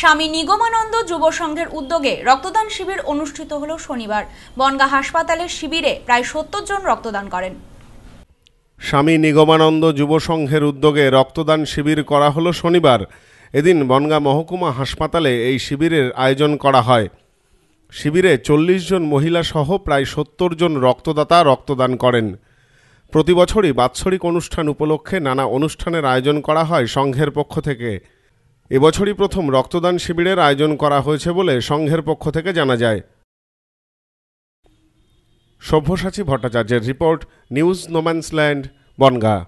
স্বামী নিগমানন্দ যুব সংঘের উদ্যোগে রক্তদান শিবির অনুষ্ঠিত হল শনিবার বনগা হাসপাতালের শিবিরে প্রায় সত্তর জন রক্তদান করেন স্বামী নিগমানন্দ যুব সংঘের উদ্যোগে রক্তদান শিবির করা হল শনিবার এদিন বনগা মহকুমা হাসপাতালে এই শিবিরের আয়োজন করা হয় শিবিরে চল্লিশ জন মহিলা সহ প্রায় সত্তর জন রক্তদাতা রক্তদান করেন প্রতি বছরই বাৎসরিক অনুষ্ঠান উপলক্ষে নানা অনুষ্ঠানের আয়োজন করা হয় সংঘের পক্ষ থেকে এবছরই প্রথম রক্তদান শিবিরের আয়োজন করা হয়েছে বলে সংঘের পক্ষ থেকে জানা যায় সভ্যসাচী ভট্টাচার্যের রিপোর্ট নিউজ নোম্যান্সল্যান্ড বনগাঁ